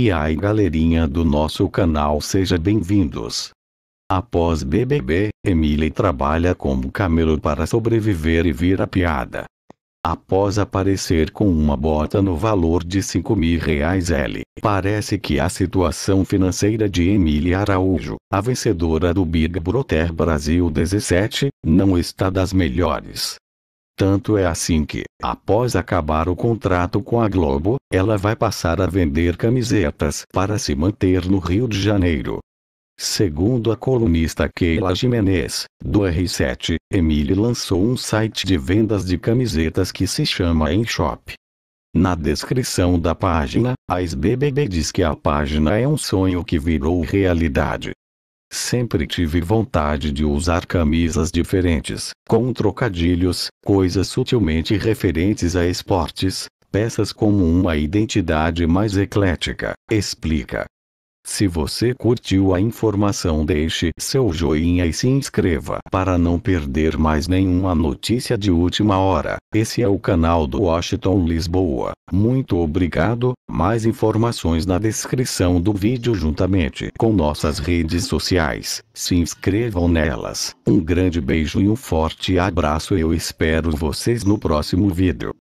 E aí galerinha do nosso canal seja bem-vindos. Após BBB, Emily trabalha como camelo para sobreviver e vira piada. Após aparecer com uma bota no valor de 5 mil reais L, parece que a situação financeira de Emily Araújo, a vencedora do Big Brother Brasil 17, não está das melhores. Tanto é assim que, após acabar o contrato com a Globo, ela vai passar a vender camisetas para se manter no Rio de Janeiro. Segundo a colunista Keila Jimenez, do R7, Emily lançou um site de vendas de camisetas que se chama InShop. Na descrição da página, a SBBB diz que a página é um sonho que virou realidade. Sempre tive vontade de usar camisas diferentes, com trocadilhos, coisas sutilmente referentes a esportes, peças como uma identidade mais eclética, explica. Se você curtiu a informação deixe seu joinha e se inscreva para não perder mais nenhuma notícia de última hora. Esse é o canal do Washington Lisboa. Muito obrigado, mais informações na descrição do vídeo juntamente com nossas redes sociais. Se inscrevam nelas. Um grande beijo e um forte abraço eu espero vocês no próximo vídeo.